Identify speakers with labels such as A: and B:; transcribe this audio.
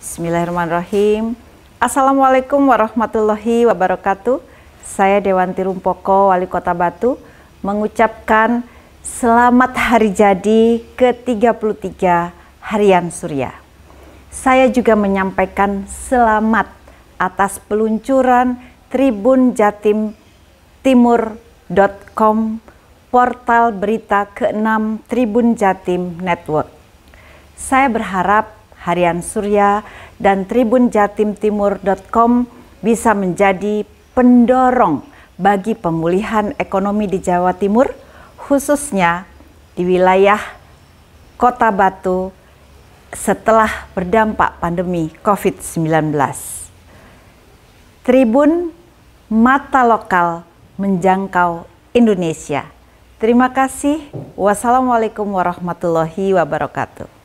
A: Bismillahirrahmanirrahim. Assalamualaikum warahmatullahi wabarakatuh. Saya Dewanti Rumpoko, Wali Kota Batu, mengucapkan selamat hari jadi ke-33 Harian Surya. Saya juga menyampaikan selamat atas peluncuran Tribun Jatim Timur.com portal berita ke-6 Tribun Jatim Network. Saya berharap Harian Surya, dan tribunjatimtimur.com bisa menjadi pendorong bagi pemulihan ekonomi di Jawa Timur, khususnya di wilayah Kota Batu setelah berdampak pandemi COVID-19. Tribun Mata Lokal menjangkau Indonesia. Terima kasih. Wassalamualaikum warahmatullahi wabarakatuh.